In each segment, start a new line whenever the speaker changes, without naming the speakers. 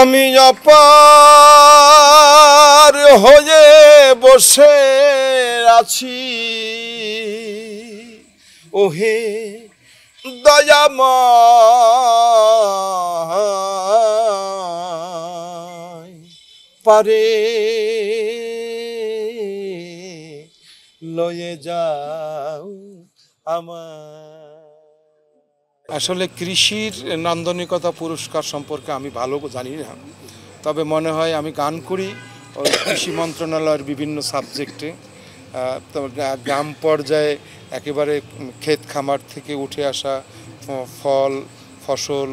আমি অপার হয়ে বসে আছি ওহে দয়াম পারে
লয়ে যাও আমার
আসলে কৃষির নান্দনিকতা পুরস্কার সম্পর্কে আমি ভালো জানি না তবে মনে হয় আমি গান করি কৃষি মন্ত্রণালয়ের বিভিন্ন সাবজেক্টে গ্রাম পর্যায়ে একেবারে ক্ষেত খামার থেকে উঠে আসা ফল ফসল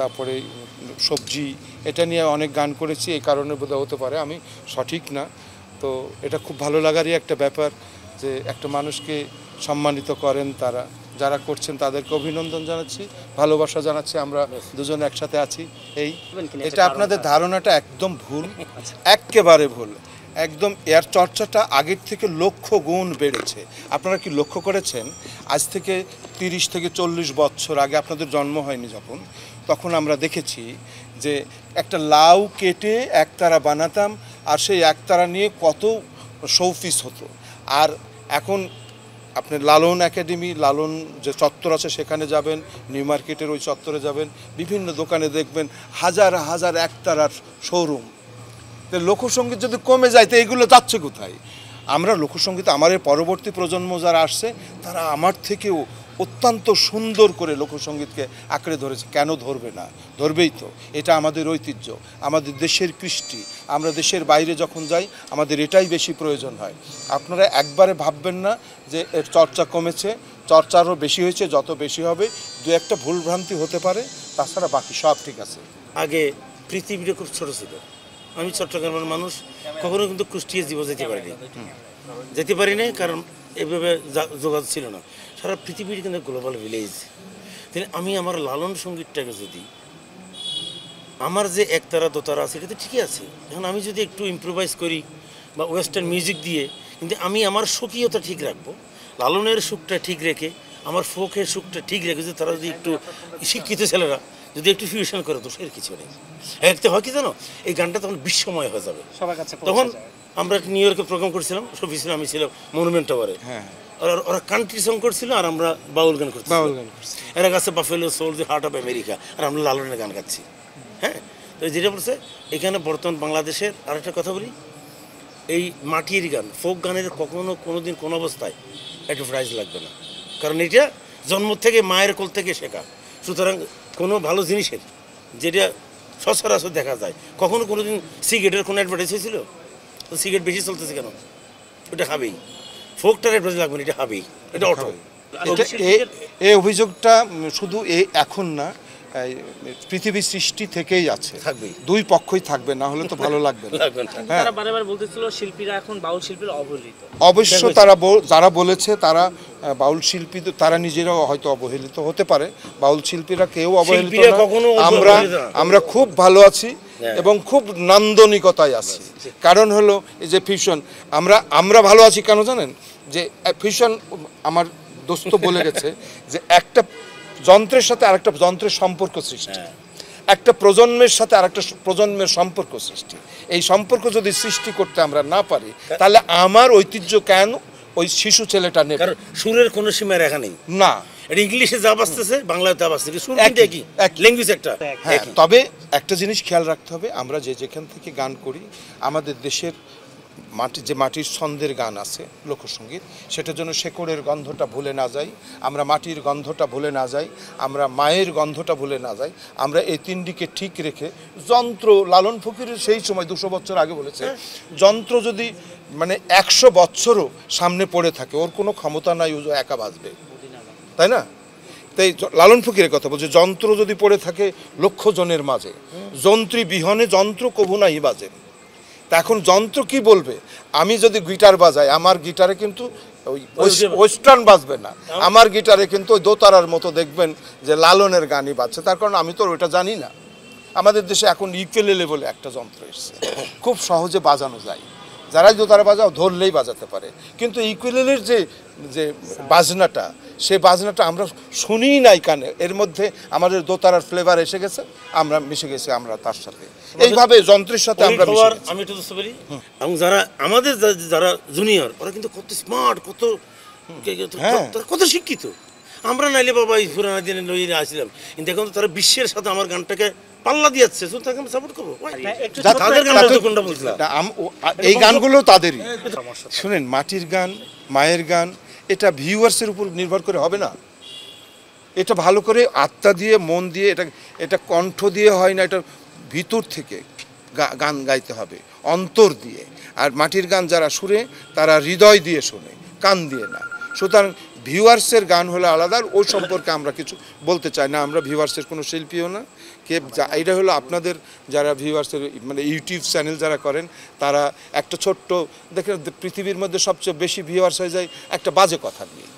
তারপরে সবজি এটা নিয়ে অনেক গান করেছি এই কারণে বোধ হতে পারে আমি সঠিক না তো এটা খুব ভালো লাগারই একটা ব্যাপার যে একটা মানুষকে সম্মানিত করেন তারা যারা করছেন তাদেরকে অভিনন্দন জানাচ্ছি ভালোবাসা জানাচ্ছি আমরা দুজন একসাথে আছি এই এটা আপনাদের ধারণাটা একদম ভুল আচ্ছা। একেবারে ভুল একদম এর চর্চাটা আগের থেকে লক্ষ গুণ বেড়েছে আপনারা কি লক্ষ্য করেছেন আজ থেকে তিরিশ থেকে চল্লিশ বছর আগে আপনাদের জন্ম হয়নি যখন তখন আমরা দেখেছি যে একটা লাউ কেটে একতারা বানাতাম আর সেই একতারা নিয়ে কত শৌফিস হতো আর এখন আপনি লালন একাডেমি লালন যে চত্বর আছে সেখানে যাবেন নিউ মার্কেটের ওই চত্বরে যাবেন বিভিন্ন দোকানে দেখবেন হাজার হাজার একতারার শোরুম তো লোকসঙ্গীত যদি কমে যায় তো এগুলো যাচ্ছে কোথায় আমরা লোকসঙ্গীত আমার পরবর্তী প্রজন্ম যারা আসছে তারা আমার থেকেও অত্যন্ত সুন্দর করে লোকসঙ্গীতকে আঁকড়ে ধরেছে কেন ধরবে না ধরবেই তো এটা আমাদের ঐতিহ্য আমাদের দেশের কৃষ্টি আমরা দেশের বাইরে যখন যাই আমাদের এটাই বেশি প্রয়োজন হয় আপনারা একবারে ভাববেন না যে এর চর্চা কমেছে চর্চারও বেশি হয়েছে যত বেশি হবে দু একটা ভুলভ্রান্তি হতে পারে তাছাড়া বাকি সব ঠিক আছে আগে
পৃথিবীটা খুব ছোটো ছিল আমি চট্টগ্রামের মানুষ কখনো কিন্তু কুষ্টিয়ে জীব যেতে পারিনি যেতে পারি নাই কারণ এভাবে যোগাযোগ ছিল না সারা পৃথিবীর কিন্তু গ্লোবাল ভিলেজ তিনি আমি আমার লালন সঙ্গীতটাকে যদি আমার যে একতারা দোতারা আছে এটা তো ঠিকই আছে এখন আমি যদি একটু ইম্প্রোভাইজ করি বা ওয়েস্টার্ন মিউজিক দিয়ে কিন্তু আমি আমার সুখীয়তা ঠিক রাখবো লালনের সুখটা ঠিক রেখে আমার ফোকের সুখটা ঠিক রেখে যে তারা যদি একটু শিক্ষিত ছেলেরা যদি একটু ফিউশন করে তো কিছু নেই একতে হ্যাঁ, হয় কি জানো এই গানটা তখন বিশ্বময় হয়ে যাবে সবার কাছে তখন আমরা নিউ ইয়র্কে প্রোগ্রাম করছিলাম সফি ছিল আমি ছিলাম মনুমেন্ট হ্যাঁ, টাওয়ারে হ্যাঁ। ওরা ওরা কান্ট্রি সং করছিল আর আমরা বাউল গান করছি বাউল গান এরা গাছে buffalo soul the heart of America আর আমরা লালনের গান গাচ্ছি হ্যাঁ তো যেটা বলছে এখানে বর্তমান বাংলাদেশের আরেকটা কথা বলি এই মাটির গান ফোক গানের কখনো কোনো দিন কোনো অবস্থায় একটু প্রাইজ লাগবে না কারণ এটা জন্ম থেকে মায়ের কোল থেকে শেখা সুতরাং কোনো ভালো জিনিসের যেটা সচরাচর দেখা যায় কখনো কোনো দিন সিগারেটের কোনো অ্যাডভার্টাইজ হয়েছিল তো সিগারেট বেশি চলতেছে কেন ওটা খাবেই ফোকটার অ্যাডভার্টাইজ লাগবে না এটা খাবেই এটা অটো এই
অভিযোগটা শুধু এখন না পৃথিবী সৃষ্টি থেকেই আছে দুই পক্ষই থাকবে না হলে তো ভালো লাগবে
হ্যাঁ শিল্পীরা এখন বাউল শিল্পীর অবহেলিত অবশ্য তারা
যারা বলেছে তারা বাউল শিল্পী তারা নিজেরাও হয়তো অবহেলিত হতে পারে বাউল শিল্পীরা কেউ অবহেলিত আমরা আমরা খুব ভালো আছি হ্যাঁ। এবং খুব নান্দনিকতায় আছি হ্যাঁ, হ্যাঁ। কারণ হলো এই যে ফিউশন আমরা আমরা ভালো আছি কেন জানেন যে ফিউশন আমার দোস্ত বলে গেছে যে একটা যন্ত্রের সাথে আরেকটা যন্ত্রের সম্পর্ক সৃষ্টি হ্যাঁ। একটা প্রজন্মের সাথে আরেকটা প্রজন্মের সম্পর্ক সৃষ্টি এই সম্পর্ক যদি সৃষ্টি করতে আমরা না পারি তাহলে আমার
ঐতিহ্য কেন ওই শিশু ছেলেটা নেই সুরের কোনো সীমা রেখা নেই না এটা ইংলিশে যা বাঁচতেছে বাংলায় তা বাঁচতেছে সুর কিন্তু একই ল্যাঙ্গুয়েজ একটা হ্যাঁ, হ্যাঁ
তবে একটা জিনিস খেয়াল রাখতে হবে আমরা যে যেখান থেকে গান করি আমাদের দেশের মাটি যে মাটির ছন্দের গান আছে লোকসঙ্গীত সেটা যেন শেকড়ের গন্ধটা ভুলে না যাই আমরা মাটির গন্ধটা ভুলে না যাই আমরা মায়ের গন্ধটা ভুলে না যাই আমরা এই তিনটিকে ঠিক রেখে যন্ত্র লালন ফকির সেই সময় দুশো বছর আগে বলেছে যন্ত্র যদি মানে একশো বছরও সামনে পড়ে থাকে ওর কোনো ক্ষমতা নাই ও একা বাজবে তাই না তাই লালন ফকিরের কথা বলছে যন্ত্র যদি পড়ে থাকে লক্ষ জনের মাঝে যন্ত্রী বিহনে যন্ত্র কভু নাই বাজে তা এখন যন্ত্র কি বলবে আমি যদি গিটার বাজাই আমার গিটারে কিন্তু ওয়েস্টার্ন বাজবে না আমার গিটারে কিন্তু ওই দোতারার মতো দেখবেন যে লালনের গানই বাজছে তার কারণ আমি তো ওইটা জানি না আমাদের দেশে এখন ইকেলে লেভেলে একটা যন্ত্র এসছে খুব সহজে বাজানো যায় যারাই দোতারা বাজাও ধরলেই বাজাতে পারে কিন্তু ইকুয়েলের যে যে বাজনাটা সে বাজনাটা আমরা শুনি নাই কানে এর মধ্যে আমাদের দোতারার ফ্লেভার এসে গেছে আমরা মিশে গেছি আমরা তার সাথে
এইভাবে যন্ত্রের সাথে আমরা আমি একটু বুঝতে পারি এবং যারা আমাদের যারা জুনিয়র ওরা কিন্তু কত স্মার্ট কত হ্যাঁ। কত শিক্ষিত আমরা নাইলে বাবা এই পুরানা দিনে লইয়ে আসলাম কিন্তু এখন তো তারা বিশ্বের সাথে আমার গানটাকে পাল্লা দিয়েছে শুধু তাকে আমি সাপোর্ট করবো হ্যাঁ, তাদের গান কোনটা বলছিলাম এই গানগুলো তাদেরই হ্যাঁ,
শুনেন মাটির গান মায়ের গান এটা ভিউয়ার্সের উপর নির্ভর করে হবে না এটা ভালো করে আত্মা দিয়ে মন দিয়ে এটা এটা কণ্ঠ দিয়ে হয় না এটা ভিতর থেকে গান গাইতে হবে অন্তর দিয়ে আর মাটির গান যারা শুনে তারা হৃদয় দিয়ে শোনে কান দিয়ে না সুতরাং ভিউয়ার্সের গান হলো আলাদা ওই সম্পর্কে আমরা কিছু বলতে চাই না আমরা ভিউয়ার্সের কোনো শিল্পীও না কে এটা হলো আপনাদের যারা ভিউয়ার্সের মানে ইউটিউব চ্যানেল যারা করেন তারা একটা ছোট্ট দেখেন পৃথিবীর মধ্যে সবচেয়ে বেশি ভিউয়ার্স হয়ে যায় একটা বাজে কথা নিয়ে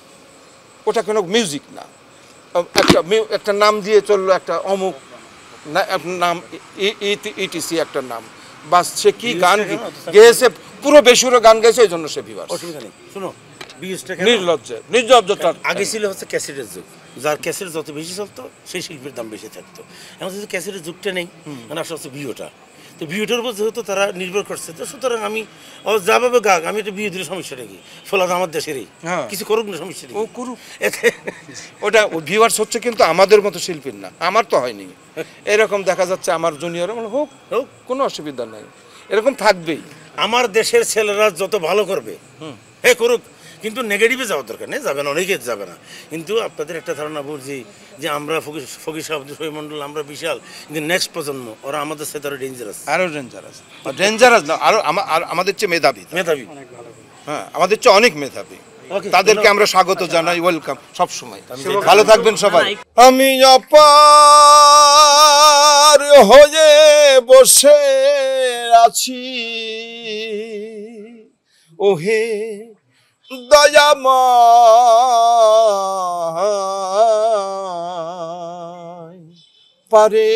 ওটা কোনো মিউজিক না একটা একটা নাম দিয়ে চললো একটা অমুক নাম ইটিসি একটা নাম বাস সে কি গান গেয়েছে পুরো বেশিরও গান গেছে এই জন্য সে
ভিউয়ার্স অসুবিধা নেই শুনো মানে তারা নির্ভর করছে তো সুতরাং আমি যাভাবে গাক আমি একটা বিয়ে দিলে ফলাদ আমার দেশেরই হ্যাঁ। কিছু করুক না সমস্যা ও করুক ওটা
হচ্ছে কিন্তু আমাদের মতো শিল্পীর না আমার তো হয়নি এরকম দেখা যাচ্ছে আমার জুনিয়র মানে হোক
হোক কোনো অসুবিধা নাই এরকম থাকবেই আমার দেশের ছেলেরা যত ভালো করবে হে করুক কিন্তু নেগেটিভে যাওয়ার দরকার নেই যাবে না অনেকে যাবে না কিন্তু আপনাদের একটা ধারণা বুঝি যে আমরা ফকির সাহেব আমরা বিশাল কিন্তু নেক্সট প্রজন্ম ওরা আমাদের সাথে আরো ডেঞ্জারাস আরও ডেঞ্জারাস ডেঞ্জারাস না আরো আমাদের চেয়ে মেধাবী মেধাবী
হ্যাঁ আমাদের চেয়ে অনেক মেধাবী তাদেরকে আমরা স্বাগত জানাই ওয়েলকাম সব সময় ভালো থাকবেন সবাই আমি অপার হয়ে বসে আছি ওহে দয়া দয়াম পারে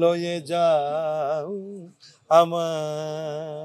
লয়ে যাও আমার